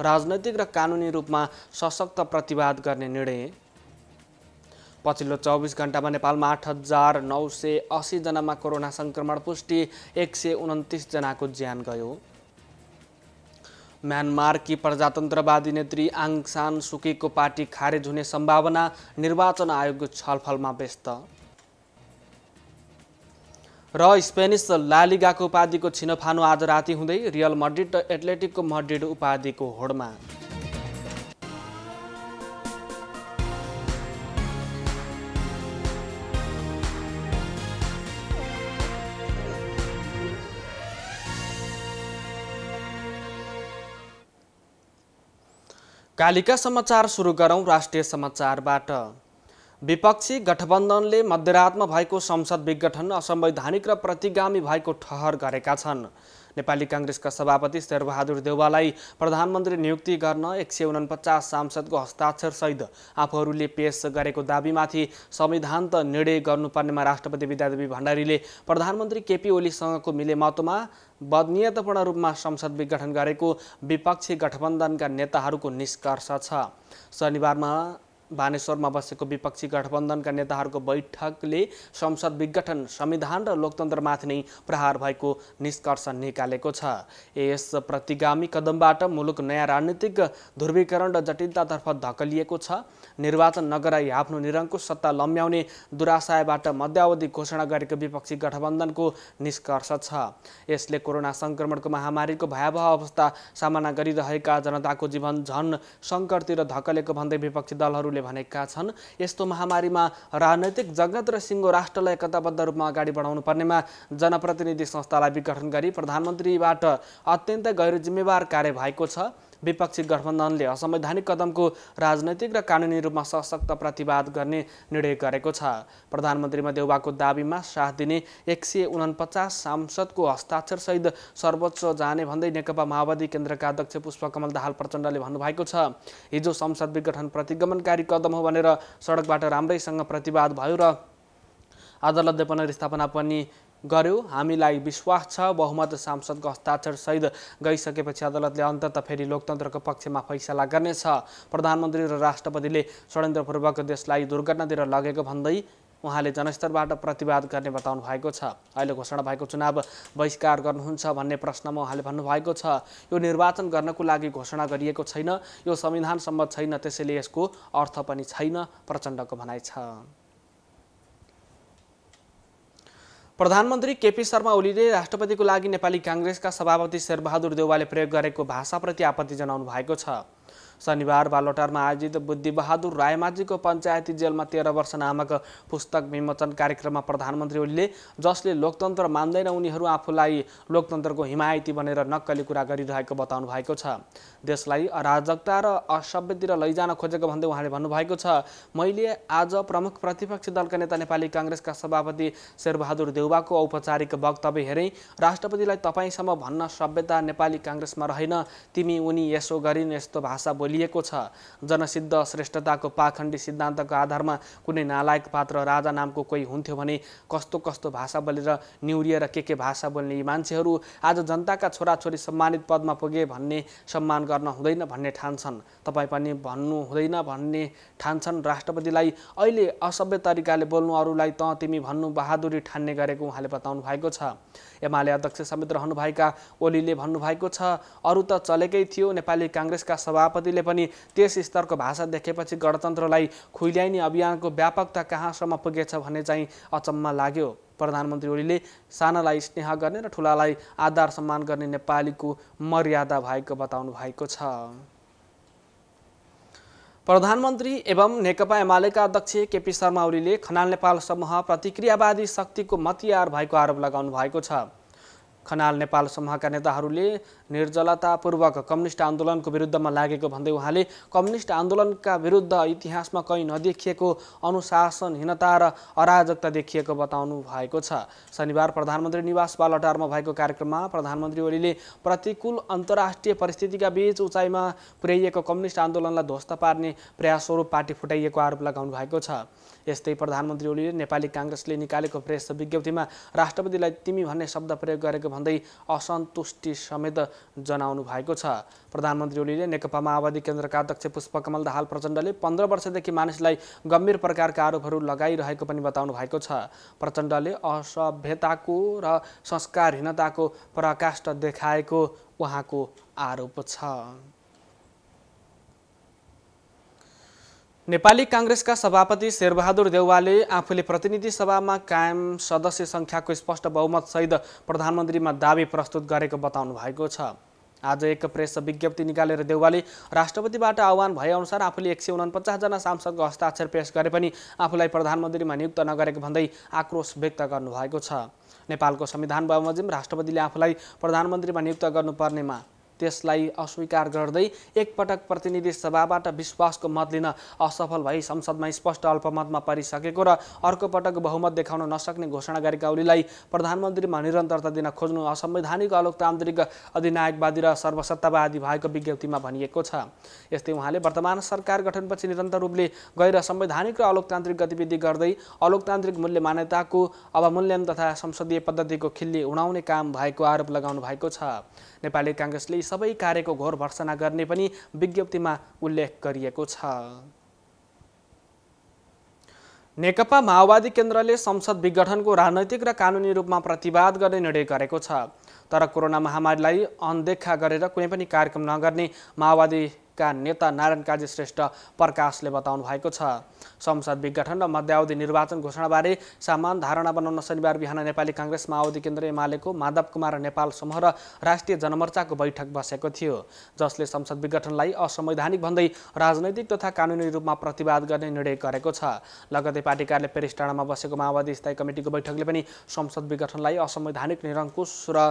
राजनैतिक र कानुनी रूपमा सशक्त प्रतिवाद गर्ने निर्णय पछिल्लो चौबिस घन्टामा नेपालमा आठ हजार नौ सय असीजनामा कोरोना सङ्क्रमण पुष्टि एक सय उन्तिसजनाको ज्यान गयो म्यानमारकी प्रजातन्त्रवादी नेत्री आङसान सुकीको पार्टी खारेज हुने सम्भावना निर्वाचन आयोगको छलफलमा व्यस्त र स्पेनिस लालिगाको उपाधिको छिनोफानो आज राति हुँदै रियल मड्रिड र एथलेटिकको मड्रिड उपाधिको होडमा कालिका समाचार सुरु गरौँ राष्ट्रिय समाचारबाट विपक्षी गठबन्धनले मध्यरातमा भएको संसद विघटन असंवैधानिक र प्रतिगामी भएको ठहर गरेका छन् नेपाली काङ्ग्रेसका सभापति शेरबहादुर देउवालाई प्रधानमन्त्री नियुक्ति गर्न एक सय उनपचास सांसदको हस्ताक्षरसहित आफूहरूले पेश गरेको दावीमाथि संविधान त निर्णय गर्नुपर्नेमा राष्ट्रपति विद्यादेवी भण्डारीले प्रधानमन्त्री केपी ओलीसँगको मिलेमतोमा बदनियतपूर्ण रूपमा संसद विघटन गरेको विपक्षी गठबन्धनका नेताहरूको निष्कर्ष छ शनिबारमा बानेश्वरमा बसेको विपक्षी गठबन्धनका नेताहरूको बैठकले संसद विघटन संविधान र लोकतन्त्रमाथि नै प्रहार भएको निष्कर्ष निकालेको छ यस प्रतिगामी कदमबाट मुलुक नयाँ राजनीतिक ध्रुवीकरण र जटिलतातर्फ धकलिएको छ निर्वाचन नगराई आफ्नो निरङ्कुश सत्ता लम्ब्याउने दुराशयबाट मध्यावधि घोषणा गरेको विपक्षी गठबन्धनको निष्कर्ष छ यसले कोरोना सङ्क्रमणको महामारीको भयावह अवस्था सामना गरिरहेका जनताको जीवन झन सङ्कटतिर धकलेको भन्दै विपक्षी दलहरूले भनेका छन् यस्तो महामारीमा राजनैतिक जगत र सिङ्गो राष्ट्रलाई एकताबद्ध रूपमा अगाडि बढाउनु पर्नेमा जनप्रतिनिधि संस्थालाई विघटन गरी प्रधानमन्त्रीबाट अत्यन्तै गैर जिम्मेवार कार्य भएको छ विपक्षी गठबन्धनले असंवैधानिक कदमको राजनैतिक र कानुनी रूपमा सशक्त प्रतिवाद गर्ने निर्णय गरेको छ प्रधानमन्त्रीमा देउबाको दावीमा साथ दिने एक सय उनपचास सांसदको हस्ताक्षरसहित सर्वोच्च जाने भन्दै नेकपा माओवादी केन्द्रका अध्यक्ष पुष्पकमल दाहाल प्रचण्डले भन्नुभएको छ हिजो संसद विघटन प्रतिगमनकारी कदम हो भनेर सडकबाट राम्रैसँग प्रतिवाद भयो र अदालत पुनर्स्थापना पनि गर्यो हामीलाई विश्वास छ बहुमत सांसदको हस्ताक्षर हस्ताक्षरसहित गइसकेपछि अदालतले अन्तत फेरि लोकतन्त्रको पक्षमा फैसला गर्नेछ प्रधानमन्त्री र राष्ट्रपतिले षड्यन्त्रपूर्वक देशलाई दुर्घटनातिर लगेको भन्दै उहाँले जनस्तरबाट प्रतिवाद गर्ने बताउनु भएको छ अहिले घोषणा भएको चुनाव बहिष्कार गर्नुहुन्छ भन्ने प्रश्नमा उहाँले भन्नुभएको छ यो निर्वाचन गर्नको लागि घोषणा गरिएको छैन यो संविधानसम्म छैन त्यसैले यसको अर्थ पनि छैन प्रचण्डको भनाइ छ प्रधानमन्त्री केपी शर्मा ओलीले राष्ट्रपतिको लागि नेपाली काङ्ग्रेसका सभापति शेरबहादुर देउवाले प्रयोग गरेको भाषाप्रति आपत्ति जनाउनु भएको छ शनिबार बालोटारमा आयोजित बुद्धिबहादुर रायमाझीको पञ्चायती जेलमा तेह्र वर्ष नामक पुस्तक विमोचन कार्यक्रममा प्रधानमन्त्री ओलीले जसले लोकतन्त्र मान्दैन उनीहरू आफूलाई लोकतन्त्रको हिमायती बनेर नक्कली कुरा गरिरहेको बताउनु भएको छ देशलाई अराजकता र असभ्यतिर लैजान खोजेको भन्दै उहाँले भन्नुभएको छ मैले आज प्रमुख प्रतिपक्षी दलका नेता नेपाली काङ्ग्रेसका सभापति शेरबहादुर देउबाको औपचारिक वक्तव्य हेरेँ राष्ट्रपतिलाई तपाईँसम्म भन्न सभ्यता नेपाली काङ्ग्रेसमा रहेन तिमी उनी यसो गरिन् यस्तो भाषा खोलिएको छ जनसिद्ध श्रेष्ठताको पाखण्डी सिद्धान्तको आधारमा कुनै नालायक पात्र राजा नामको कोही हुन्थ्यो भने कस्तो कस्तो भाषा बोलेर निहुरिएर के के भाषा बोल्ने यी मान्छेहरू आज जनताका छोराछोरी सम्मानित पदमा पुगे भन्ने सम्मान गर्न हुँदैन भन्ने ठान्छन् तपाईँ पनि भन्नु हुँदैन भन्ने ठान्छन् राष्ट्रपतिलाई अहिले असभ्य तरिकाले बोल्नु अरूलाई त तिमी भन्नु बहादुरी ठान्ने गरेको उहाँले बताउनु भएको छ एमाले अध्यक्ष समेत रहनुभएका ओलीले भन्नुभएको छ अरू त चलेकै थियो नेपाली काङ्ग्रेसका सभापतिले पटेलले पनि त्यस स्तरको भाषा देखेपछि गणतन्त्रलाई खुइल्याइने अभियानको व्यापकता कहाँसम्म पुगेछ भन्ने चाहिँ अचम्म लाग्यो प्रधानमन्त्री ओलीले सानालाई स्नेह गर्ने र ठुलालाई आधार सम्मान गर्ने नेपालीको मर्यादा भएको बताउनु भएको छ प्रधानमन्त्री एवं नेकपा एमालेका अध्यक्ष केपी शर्मा ओलीले खनाल नेपाल समूह प्रतिक्रियावादी शक्तिको मतियार भएको आरोप लगाउनु भएको छ खनाल नेपाल समूहका नेताहरूले निर्जलतापूर्वक कम्युनिस्ट आन्दोलनको विरुद्धमा लागेको भन्दै उहाँले कम्युनिस्ट आन्दोलनका विरुद्ध इतिहासमा कहीँ नदेखिएको अनुशासनहीनता र अराजकता देखिएको बताउनु भएको छ शनिबार प्रधानमन्त्री निवास बालटारमा भएको कार्यक्रममा प्रधानमन्त्री ओलीले प्रतिकूल अन्तर्राष्ट्रिय परिस्थितिका बीच उचाइमा पुर्याइएको कम्युनिस्ट आन्दोलनलाई ध्वस्त पार्ने प्रयासस्वरूप पार्टी फुटाइएको आरोप लगाउनु भएको छ यस्तै प्रधानमन्त्री ओलीले नेपाली काङ्ग्रेसले निकालेको प्रेस विज्ञप्तिमा राष्ट्रपतिलाई तिमी भन्ने शब्द प्रयोग गरेको भन्दै असन्तुष्टि समेत जनाउनु भएको छ प्रधानमन्त्री ओलीले नेकपा माओवादी केन्द्रका अध्यक्ष पुष्पकमल दाहाल प्रचण्डले पन्ध्र वर्षदेखि मानिसलाई गम्भीर प्रकारका आरोपहरू लगाइरहेको पनि बताउनु भएको छ प्रचण्डले असभ्यताको र संस्कारहीनताको पराकाष्ठ देखाएको उहाँको आरोप छ नेपाली काङ्ग्रेसका सभापति शेरबहादुर देउवाले आफूले प्रतिनिधि सभामा कायम सदस्य सङ्ख्याको स्पष्ट बहुमतसहित प्रधानमन्त्रीमा दावी प्रस्तुत गरेको बताउनु भएको छ आज एक प्रेस विज्ञप्ति निकालेर देउवाले राष्ट्रपतिबाट आह्वान भएअनुसार आफूले एक सय उनपचासजना सांसदको हस्ताक्षर पेस गरे पनि आफूलाई प्रधानमन्त्रीमा नियुक्त नगरेको भन्दै आक्रोश व्यक्त गर्नुभएको छ नेपालको संविधान बमोजिम राष्ट्रपतिले आफूलाई प्रधानमन्त्रीमा नियुक्त गर्नुपर्नेमा त्यसलाई अस्वीकार गर्दै एकपटक प्रतिनिधि सभाबाट विश्वासको मत लिन असफल भई संसदमा स्पष्ट अल्पमतमा परिसकेको र अर्को पटक बहुमत देखाउन नसक्ने घोषणा गरेका ओलीलाई प्रधानमन्त्रीमा निरन्तरता दिन खोज्नु असंवैधानिक अलोकतान्त्रिक अधिनायकवादी र सर्वसत्तावादी भएको विज्ञप्तिमा भनिएको छ यस्तै उहाँले वर्तमान सरकार गठनपछि निरन्तर रूपले गैर संवैधानिक र अलोकतान्त्रिक गतिविधि गर्दै अलोकतान्त्रिक मूल्य मान्यताको अवमूल्यन तथा संसदीय पद्धतिको खिल्ली उडाउने काम भएको आरोप लगाउनु भएको छ नेपाली काङ्ग्रेसले सबै कार्यको घोर भर्सना गर्ने पनि विज्ञप्तिमा उल्लेख गरिएको छ नेकपा माओवादी केन्द्रले संसद विघटनको राजनैतिक र कानुनी रूपमा प्रतिवाद गर्ने निर्णय गरेको छ तर कोरोना महामारीलाई अनदेखा गरेर कुनै पनि कार्यक्रम नगर्ने माओवादी का नेता नारायण काजी श्रेष्ठ प्रकाशले बताउनु भएको छ संसद विघटन र मध्यावधि निर्वाचन घोषणाबारे सामान धारणा बनाउन शनिबार बिहान नेपाली काङ्ग्रेस माओवादी केन्द्र एमालेको माधव कुमार नेपाल समूह र राष्ट्रिय जनमोर्चाको बैठक बसेको थियो जसले संसद विघटनलाई असंवैधानिक भन्दै राजनैतिक तथा कानुनी रूपमा प्रतिवाद गर्ने निर्णय गरेको छ लगतै पार्टी कार्य पेरिस टाढामा बसेको माओवादी स्थायी कमिटिको बैठकले पनि संसद विघटनलाई असंवैधानिक निरङ्कुश र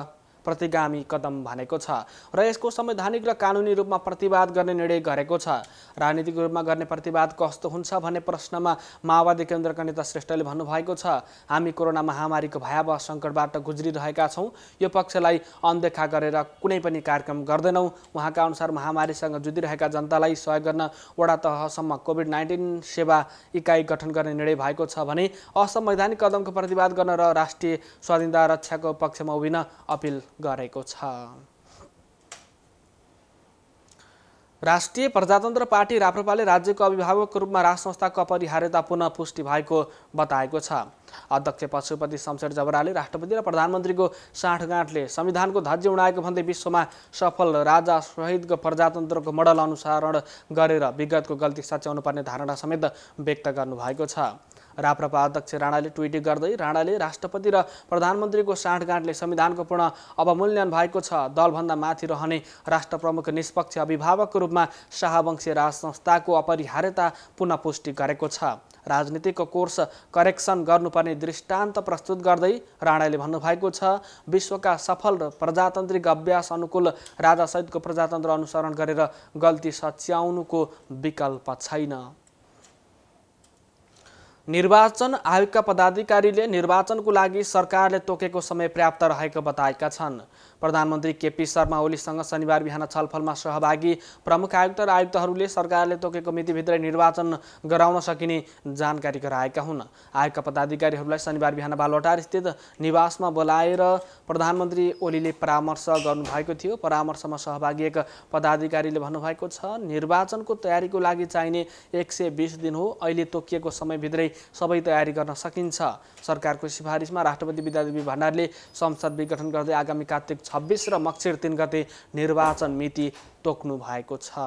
प्रतिगामी कदम भनेको छ र यसको संवैधानिक र कानुनी रूपमा प्रतिवाद गर्ने निर्णय गरेको छ राजनीतिक रूपमा गर्ने प्रतिवाद कस्तो हुन्छ भन्ने प्रश्नमा माओवादी केन्द्रका नेता श्रेष्ठले भन्नुभएको छ हामी कोरोना महामारीको भयावह सङ्कटबाट गुज्रिरहेका छौँ यो पक्षलाई अनदेखा गरेर कुनै पनि कार्यक्रम गर्दैनौँ उहाँका अनुसार महामारीसँग जुझिरहेका जनतालाई सहयोग गर्न वडा तहसम्म कोभिड नाइन्टिन सेवा इकाइ गठन गर्ने निर्णय भएको छ भने असंवैधानिक कदमको प्रतिवाद गर्न र राष्ट्रिय स्वाधीनता रक्षाको पक्षमा उभिन अपिल गरेको छ राष्ट्रिय प्रजातन्त्र पार्टी राप्रपाले राज्यको अभिभावकको रूपमा राज संस्थाको अपरिहार्यता पुनः पुष्टि भएको बताएको छ अध्यक्ष पशुपति शमशेर जबराले राष्ट्रपति र प्रधानमन्त्रीको साँठगाँठले संविधानको धज्य उडाएको भन्दै विश्वमा सफल राजा सहितको प्रजातन्त्रको मोडल अनुसरण गरेर विगतको गल्ती सच्याउनु पर्ने धारणा समेत व्यक्त गर्नुभएको छ राप्रपा अध्यक्ष राणाले ट्विट गर्दै राणाले राष्ट्रपति र प्रधानमन्त्रीको साँठगाँठले संविधानको पूर्ण अवमूल्यन भएको छ दलभन्दा माथि रहने राष्ट्र प्रमुख निष्पक्ष अभिभावकको रूपमा शाहवंशी राज संस्थाको अपरिहार्यता पुनः पुष्टि गरेको छ राजनीतिको कोर्स करेक्सन गर्नुपर्ने दृष्टान्त प्रस्तुत गर्दै राणाले भन्नुभएको छ विश्वका सफल र प्रजातान्त्रिक अभ्यास अनुकूल राजासहितको प्रजातन्त्र अनुसरण गरेर गल्ती सच्याउनुको विकल्प छैन निर्वाचन आयोगका पदाधिकारीले निर्वाचनको लागि सरकारले तोकेको समय पर्याप्त रहेको बताएका छन् प्रधानमन्त्री केपी शर्मा ओलीसँग शनिबार बिहान छलफलमा सहभागी प्रमुख आयुक्त र आयुक्तहरूले सरकारले तोकेको मितिभित्रै निर्वाचन गराउन सकिने जानकारी गराएका हुन् आयोगका पदाधिकारीहरूलाई शनिबार बिहान बालवटार स्थित निवासमा बोलाएर प्रधानमन्त्री ओलीले परामर्श गर्नुभएको थियो परामर्शमा सहभागी एक पदाधिकारीले भन्नुभएको छ निर्वाचनको तयारीको लागि चाहिने एक सय बिस दिन हो अहिले तोकिएको समयभित्रै सबै तयारी गर्न सकिन्छ सरकारको सिफारिसमा राष्ट्रपति विद्यादेवी भण्डारीले संसद विघटन गर्दै आगामी कार्तिक छब्बिस र मक्सिर तिन गते निर्वाचन मिति तोक्नु भएको छ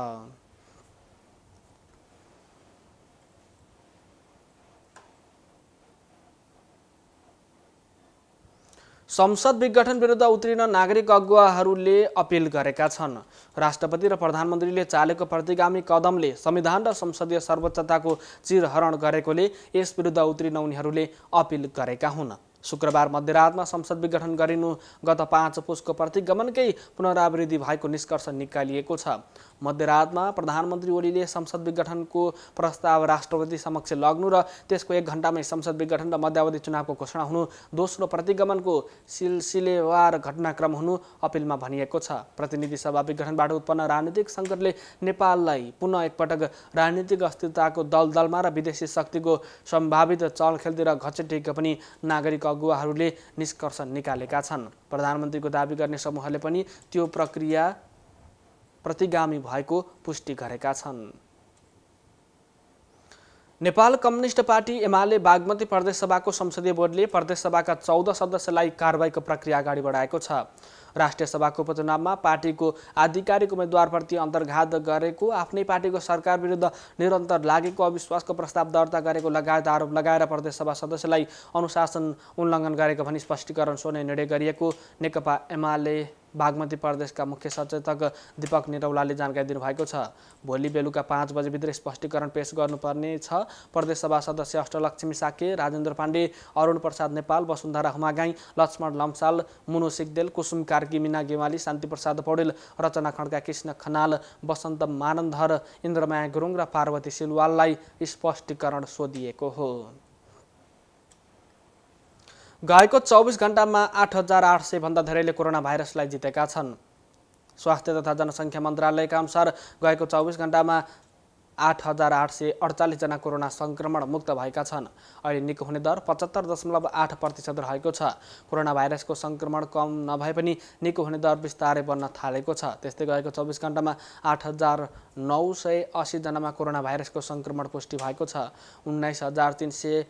संसद विघटन विरुद्ध उत्रिन नागरिक अगुवाहरूले अपिल गरेका छन् राष्ट्रपति र प्रधानमन्त्रीले चालेको प्रतिगामी कदमले संविधान र संसदीय सर्वोच्चताको चिरहरण गरेकोले यस विरुद्ध उत्रिन उनीहरूले अपिल गरेका हुन् शुक्रबार मध्यरातमा संसद विघटन गरिनु गत पाँच पुसको प्रतिगमनकै पुनरावृत्ति भएको निष्कर्ष निकालिएको छ मध्यरातमा प्रधानमन्त्री ओलीले संसद विघटनको प्रस्ताव राष्ट्रपति समक्ष लग्नु र त्यसको एक घन्टामै संसद विघटन र मध्यावधि चुनावको घोषणा हुनु दोस्रो प्रतिगमनको सिलसिलेवार घटनाक्रम हुनु अपिलमा भनिएको छ प्रतिनिधि सभा विघटनबाट उत्पन्न राजनीतिक सङ्कटले नेपाललाई पुनः एकपटक राजनीतिक अस्थिरताको दलदलमा र विदेशी शक्तिको सम्भावित चलखेलतिर घचेटिएको पनि नागरिक अगुवाहरूले निष्कर्ष निकालेका छन् प्रधानमन्त्रीको दावी गर्ने समूहले पनि त्यो प्रक्रिया प्रतिगामी भएको पुष्टि गरेका छन् नेपाल कम्युनिस्ट पार्टी एमाले बागमती प्रदेशसभाको संसदीय बोर्डले प्रदेशसभाका चौध सदस्यलाई कारवाहीको प्रक्रिया अगाडि बढाएको छ राष्ट्रिय सभाको उपचुनावमा पार्टीको आधिकारिक उम्मेद्वारप्रति अन्तर्घात गरेको आफ्नै पार्टीको सरकार विरुद्ध निरन्तर लागेको अविश्वासको प्रस्ताव दर्ता गरेको लगायत आरोप लगाएर प्रदेशसभा सदस्यलाई अनुशासन उल्लङ्घन गरेको भनी स्पष्टीकरण सोध्ने निर्णय गरिएको नेकपा एमाले बागमती प्रदेशका मुख्य सचेतक दीपक निरौलाले जानकारी दिनुभएको छ भोलि बेलुका पाँच बजेभित्र स्पष्टीकरण पेश गर्नुपर्ने छ प्रदेशसभा सदस्य अष्टलक्ष्मी साके राजेन्द्र पाण्डे अरुण प्रसाद नेपाल वसुन्धरा हुमागाई लक्ष्मण लम्साल मुनु सिग्देल कुसुम कार्की मिना गेवाली शान्तिप्रसाद पौडेल रचना खड्का कृष्ण खनाल वसन्त मानन्धर इन्द्रमाया गुरुङ र पार्वती सिलवाललाई स्पष्टीकरण सोधिएको हो गएको चौबिस घन्टामा आठ हजार आठ सयभन्दा धेरैले कोरोना भाइरसलाई जितेका छन् स्वास्थ्य तथा जनसङ्ख्या मन्त्रालयका अनुसार गएको चौबिस घन्टामा आठ हजार आठ सय अडचालिसजना कोरोना सङ्क्रमण मुक्त भएका छन् अहिले निको हुने दर पचहत्तर दशमलव आठ प्रतिशत रहेको छ कोरोना भाइरसको सङ्क्रमण कम नभए पनि निको हुने दर बिस्तारै बन्न थालेको छ त्यस्तै गएको चौबिस घन्टामा आठ हजार नौ सय असीजनामा कोरोना भाइरसको सङ्क्रमण पुष्टि भएको छ उन्नाइस हजार तिन सय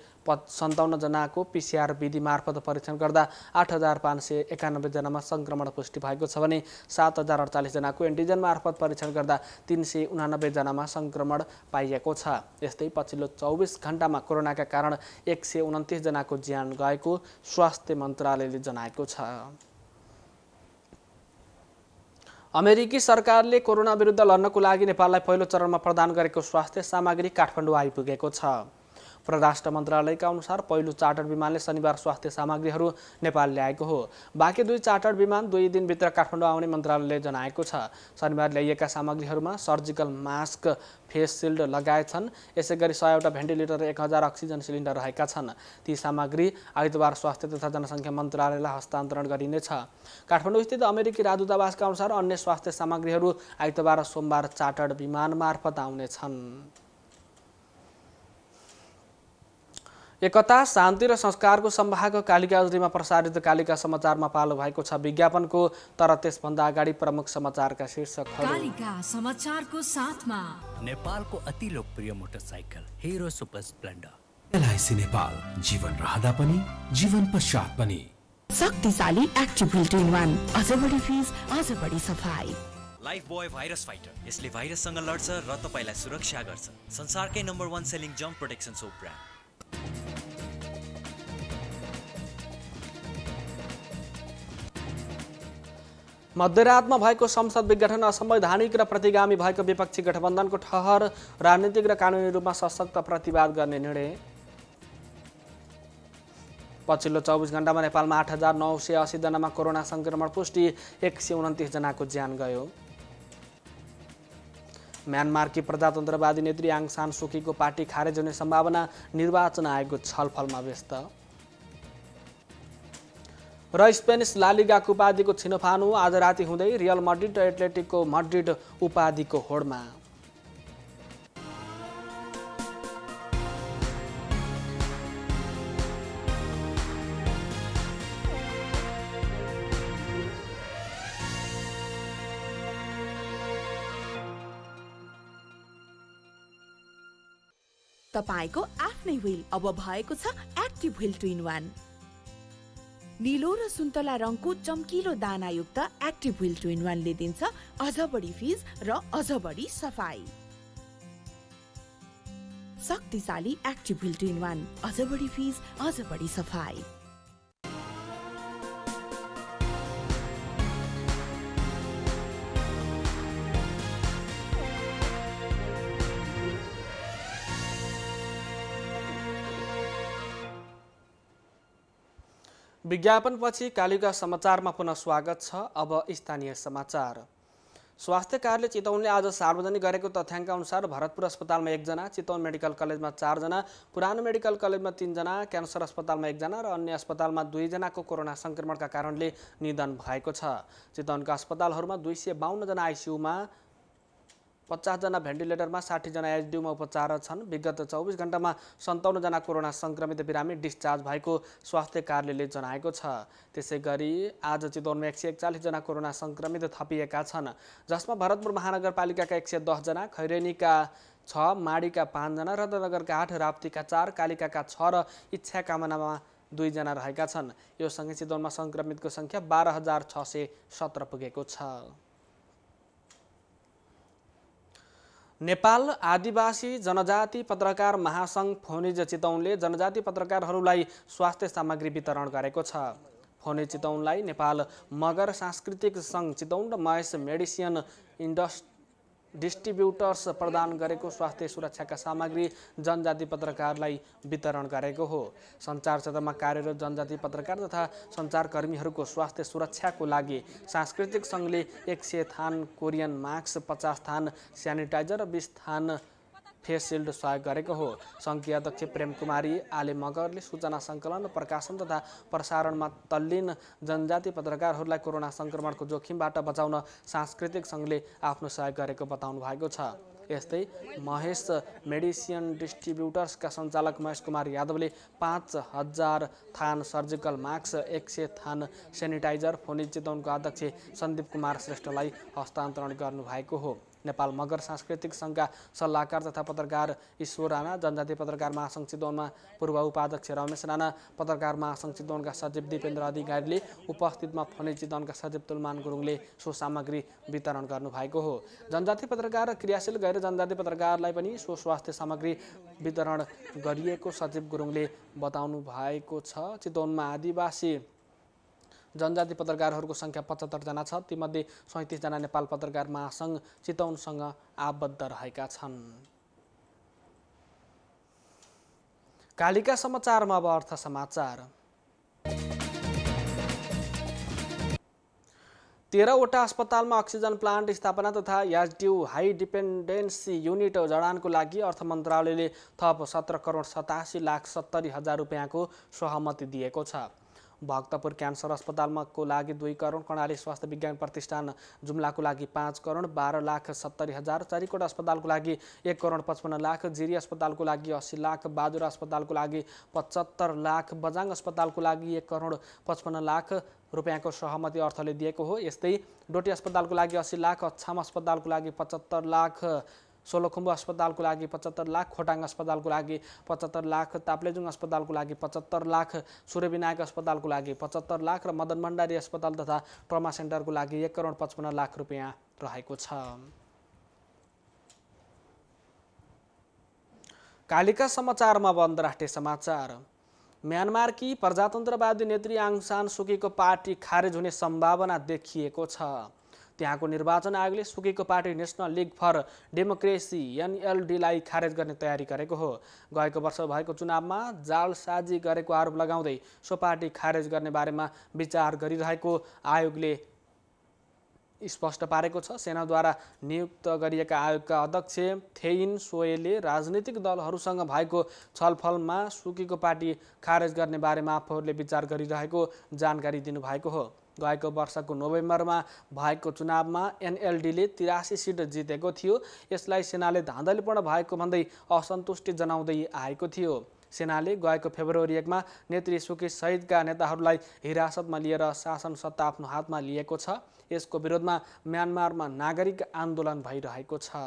सन्ताउन्नजनाको पिसिआर विधि मार्फत परीक्षण गर्दा आठ हजार पाँच सय एकानब्बेजनामा सङ्क्रमण पुष्टि भएको छ भने सात हजार अडचालिसजनाको एन्टिजन मार्फत परीक्षण गर्दा तिन सय उनानब्बेजनामा सङ्क्रमण पाइएको छ यस्तै पछिल्लो चौबिस घन्टामा कोरोनाका कारण एक सय उन्तिसजनाको ज्यान गएको स्वास्थ्य मन्त्रालयले जनाएको छ अमेरिकी सरकारले कोरोना विरुद्ध लड्नको लागि नेपाललाई पहिलो चरणमा प्रदान गरेको स्वास्थ्य सामग्री काठमाडौँ आइपुगेको छ परराष्ट्र मन्त्रालयका अनुसार पहिलो चार्टर विमानले शनिबार स्वास्थ्य सामग्रीहरू नेपाल ल्याएको हो बाँकी दुई चार्टर विमान दुई दिनभित्र काठमाडौँ आउने मन्त्रालयले जनाएको छ शनिबार ल्याइएका सामग्रीहरूमा सर्जिकल मास्क फेस सिल्ड लगायत छन् यसै गरी सयवटा भेन्टिलेटर एक हजार अक्सिजन सिलिन्डर रहेका छन् ती सामग्री आइतबार स्वास्थ्य तथा जनसङ्ख्या मन्त्रालयलाई हस्तान्तरण गरिनेछ काठमाडौँ स्थित अमेरिकी राजदूतावासका अनुसार अन्य स्वास्थ्य सामग्रीहरू आइतबार सोमबार चार्टर्ड विमान मार्फत आउनेछन् एकता शान्ति र संस्कारको सम्भाग कालिका उजुरीमा प्रसारित कालिका समाचारमा पालो भएको छ विज्ञापनको तर त्यसभन्दा अगाडि प्रमुख समाचारका शीर्षक समाचारको साथमा नेपालको अति लोकप्रिय motorcycle Hero Super Splendor LIC Nepal जीवन रहँदा पनि जीवन पश्चात पनि शक्तिशाली एक्टिभ इन वान अझ बढी फिज अझ बढी सफाई लाइफ बोय भाइरस फाइटर यसले भाइरससँग लड्छ र तपाईँलाई सुरक्षा गर्छ संसारकै नम्बर वान सेलिङ जम्प प्रोटेक्सन सोप ब्रान्ड मध्यरातमा भएको संसद विघटन असंवैधानिक र प्रतिगामी भएको विपक्षी गठबन्धनको ठहर राजनीतिक र कानुनी रूपमा सशक्त प्रतिवाद गर्ने निर्णय पछिल्लो चौबिस घन्टामा नेपालमा आठ हजार नौ सय असीजनामा कोरोना सङ्क्रमण पुष्टि एक सय उन्तिसजनाको ज्यान गयो म्यानमारकी प्रजातन्त्रवादी नेत्री आङसान सुकीको पार्टी खारेज हुने सम्भावना निर्वाचन आयोगको छलफलमा व्यस्त र स्पेनिस लालिगाको उपाधिको छिनोफानो आज राति हुँदै रियल मड्रिड र एट्लेटिकको मड्रिड उपाधिको होडमा तपाईँको आफ्नै विल अब भएको छ active wheel two in one निलो र सुन्तला रङको चम्किलो दानायुक्त एक्टिभ विल टु इन वानले दिन्छ अझ बढी फिज र अझ बढी सफाई शक्तिशाली active wheel two in one अझ बढी फिज अझ बढी सफाई विज्ञापनपछि कालिका समाचारमा पुनः स्वागत छ अब स्थानीय समाचार स्वास्थ्य कार्यालय चितवनले आज सार्वजनिक गरेको तथ्याङ्क अनुसार भरतपुर अस्पतालमा एकजना चितौन मेडिकल कलेजमा चारजना पुरानो मेडिकल कलेजमा तिनजना क्यान्सर अस्पतालमा एकजना र अन्य अस्पतालमा दुईजनाको कोरोना सङ्क्रमणका कारणले निधन भएको छ चितवनका अस्पतालहरूमा दुई सय बाहन्नजना आइसियुमा पचासजना भेन्टिलेटरमा साठीजना एचडियुमा उपचार छन् विगत चौबिस घण्टामा सन्ताउन्नजना कोरोना संक्रमित बिरामी डिस्चार्ज भएको स्वास्थ्य कार्यालयले जनाएको छ त्यसै गरी आज चितवनमा एक सय एकचालिसजना कोरोना संक्रमित थपिएका छन् जसमा भरतपुर महानगरपालिकाका एक सय दसजना खैरेनीका छ माडीका पाँचजना रत्नगरका आठ राप्तीका चार कालिकाका छ र इच्छा कामनामा दुईजना रहेका छन् यो सँगै चितवनमा सङ्क्रमितको सङ्ख्या बाह्र हजार छ सय सत्र पुगेको छ नेपाल आदिवासी जनजाति पत्रकार महासङ्घ फोनिज चितौनले जनजाति पत्रकारहरूलाई स्वास्थ्य सामग्री वितरण गरेको छ फोनिज चितौनलाई नेपाल मगर सांस्कृतिक सङ्घ चितौन र महेश मेडिसियन इन्डस्ट डिस्ट्रिब्युटर्स प्रदान गरेको स्वास्थ्य सुरक्षाका सामग्री जनजाति पत्रकारलाई वितरण गरेको हो सञ्चार क्षेत्रमा कार्यरत जनजाति पत्रकार तथा सञ्चारकर्मीहरूको स्वास्थ्य सुरक्षाको लागि सांस्कृतिक सङ्घले एक सय थान कोरियन मास्क पचास थान सेनिटाइजर र बिस थान फेस सहयोग गरेको हो सङ्घीय अध्यक्ष प्रेम कुमारी आले मगरले सूचना सङ्कलन प्रकाशन तथा प्रसारणमा तल्लीन जनजाति पत्रकारहरूलाई कोरोना सङ्क्रमणको जोखिमबाट बचाउन सांस्कृतिक सङ्घले आफ्नो सहयोग गरेको बताउनु भएको छ यस्तै महेश मेडिसियन डिस्ट्रिब्युटर्सका सञ्चालक महेश कुमार यादवले पाँच हजार थान सर्जिकल मास्क एक सय थान सेनिटाइजर फोनी चितवनको अध्यक्ष सन्दीप कुमार श्रेष्ठलाई हस्तान्तरण गर्नुभएको हो नेपाल मगर सांस्कृतिक सङ्घका सल्लाहकार तथा पत्रकार ईश्वर राणा जनजाति पत्रकार महासङ्घ चितवनमा पूर्व उपाध्यक्ष रमेश राणा पत्रकार महासङ्घ चितवनका सचिव दिपेन्द्र अधिकारीले उपस्थितमा फने चितवनका सचिव तुलमान गुरुङले सो सामग्री वितरण गर्नुभएको हो जनजाति पत्रकार र क्रियाशील गएर जनजाति पत्रकारलाई पनि सो स्वास्थ्य सामग्री वितरण गरिएको सचिव गुरुङले बताउनु भएको छ चितवनमा आदिवासी जनजाति पत्रकारहरूको सङ्ख्या पचहत्तरजना छ तीमध्ये सैँतिसजना नेपाल पत्रकार महासङ्घ चितौनसँग आबद्ध रहेका छन् कालिका समाचारमा अब अर्थ समाचार तेह्रवटा अस्पतालमा अक्सिजन प्लान्ट स्थापना तथा याजड्यू हाई डिपेन्डेन्सी युनिट जडानको लागि अर्थ मन्त्रालयले थप सत्र करोड सतासी लाख सत्तरी हजार रुपियाँको सहमति दिएको छ भक्तपुर क्यान्सर अस्पतालमाको लागि दुई करोड कर्णाली स्वास्थ्य विज्ञान प्रतिष्ठान जुम्लाको लागि पाँच करोड बाह्र लाख सत्तरी हजार चारिकोट अस्पतालको लागि एक करोड पचपन्न लाख जिरी अस्पतालको लागि अस्सी लाख बहादुर अस्पतालको लागि पचहत्तर लाख बजाङ अस्पतालको लागि एक करोड पचपन्न लाख रुपियाँको सहमति अर्थले दिएको हो यस्तै डोटी अस्पतालको लागि अस्सी लाख अछाम अस्पतालको लागि पचहत्तर लाख सोलखुम्बु अस्पतालको लागि पचहत्तर लाख खोटाङ अस्पतालको लागि पचहत्तर लाख ताप्लेजुङ अस्पतालको लागि पचहत्तर लाख सूर्यविनायक अस्पतालको लागि पचहत्तर लाख र मदन भण्डारी अस्पताल तथा ट्रमा सेन्टरको लागि एक करोड पचपन्न लाख रुपियाँ रहेको छ कालिका समाचारमा अब अन्तर्राष्ट्रिय समाचार म्यानमारकी प्रजातन्त्रवादी नेत्री आङसान सुकीको पार्टी खारेज हुने सम्भावना देखिएको छ त्यहाँको निर्वाचन आयोगले सुकेको party national league for democracy एनएलडीलाई खारेज गर्ने तयारी गरेको हो गएको वर्ष भएको चुनावमा जालसाजी गरेको आरोप लगाउँदै सो पार्टी खारेज गर्ने बारेमा विचार गरिरहेको आयोगले स्पष्ट पारेको छ सेनाद्वारा नियुक्त गरिएका आयोगका अध्यक्ष थेइन सोएले राजनीतिक दलहरूसँग भएको छलफलमा सुकीको पार्टी खारेज गर्ने बारेमा आफूहरूले विचार गरिरहेको जानकारी दिनुभएको हो गएको वर्षको नोभेम्बरमा भएको चुनावमा एनएलडीले तिरासी सिट जितेको थियो यसलाई सेनाले धाँधलीपूर्ण भएको भन्दै असन्तुष्टि जनाउँदै आएको थियो सेनाले गएको फेब्रुअरी एकमा नेत्री सुकी सहितका नेताहरूलाई हिरासतमा लिएर शासन सत्ता आफ्नो हातमा लिएको छ यसको विरोधमा म्यानमारमा नागरिक आन्दोलन भइरहेको छ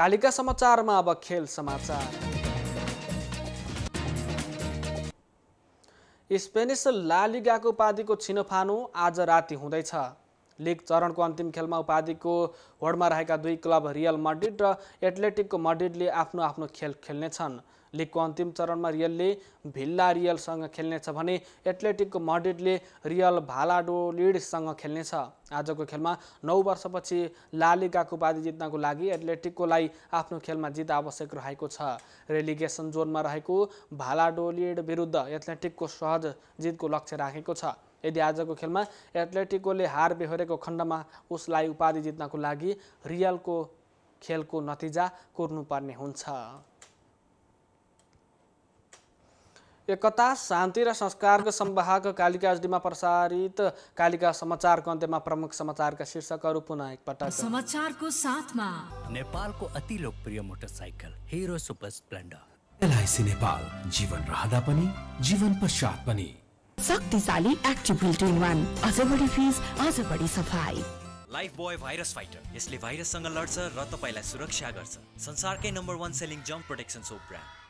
कालिका समाचारमा अब खेल समाचार स्पेनिस लालिगाको उपाधिको छिनोफानो आज राति हुँदैछ लिग चरणको अन्तिम खेलमा उपाधिको होडमा रहेका दुई क्लब रियल मड्रिड र एथलेटिकको मड्रिडले आफ्नो आफ्नो खेल खेल्नेछन् लिगको अन्तिम चरणमा रियलले भिल्ला रियलसँग खेल्नेछ भने एथलेटिकको मडिडले रियल भालाडोलिडसँग खेल्नेछ आजको खेलमा नौ वर्षपछि लालिगाको उपाधि जित्नको लागि एथलेटिकोलाई आफ्नो खेलमा जित आवश्यक रहेको छ रेलिगेसन जोनमा रहेको भालाडोलिड विरुद्ध एथलेटिकको सहज जितको लक्ष्य राखेको छ यदि आजको खेलमा एथलेटिकोले हार बेहोरेको खण्डमा उसलाई उपाधि जित्नको लागि रियलको खेलको नतिजा कुर्नुपर्ने हुन्छ एकता शान्ति र संस्कारको सम्वाहक कालिका एचडीमा प्रसारित कालिका समाचारको अन्त्यमा प्रमुख समाचारका शीर्षकहरू पुनः एकपटक समाचारको साथमा नेपालको अति लोकप्रिय motorcycle Hero Super Splendor LIC Nepal जीवन रहँदा पनि जीवन पश्चात पनि शक्तिशाली एक्टिभ बिल्डिङ वान अझ बढी फिज अझ बढी सफाई लाइफ बोय भाइरस फाइटर यसले भाइरससँग लड्छ र तपाईँलाई सुरक्षा गर्छ संसारकै नम्बर वान सेलिङ जम्प प्रोटेक्सन सोप ब्रान्ड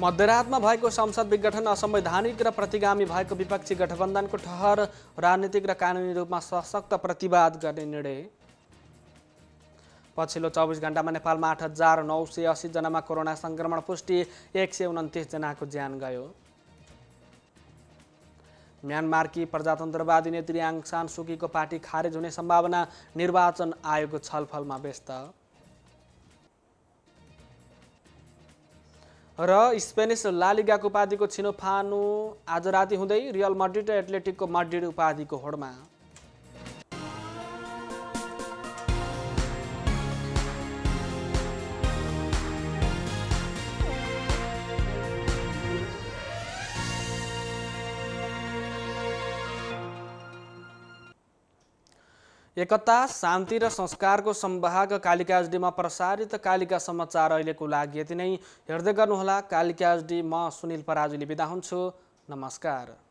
मध्यरातमा भएको संसद विघटन असंवैधानिक र प्रतिगामी भएको विपक्षी गठबन्धनको ठहर राजनीतिक र कानुनी रूपमा सशक्त प्रतिवाद गर्ने निर्णय पछिल्लो चौबिस घन्टामा नेपालमा आठ हजार नौ सय अस्सीजनामा कोरोना सङ्क्रमण पुष्टि एक सय उन्तिसजनाको ज्यान गयो म्यानमारकी प्रजातन्त्रवादी नेत्री आङ सान सुकीको पार्टी खारेज हुने सम्भावना निर्वाचन आयोगको छलफलमा व्यस्त र स्पेनिस लालिगाको उपाधिको छिनोफानो आज राति हुँदै रियल मड्रिड र एथलेटिकको मड्रिड उपाधिको होडमा एकता शान्ति र संस्कारको सम्वाहक कालिका एचडीमा प्रसारित कालिका समाचार अहिलेको लागि यति नै हेर्दै गर्नुहोला कालिका एचडी म सुनिल पराजुली बिदा हुन्छु नमस्कार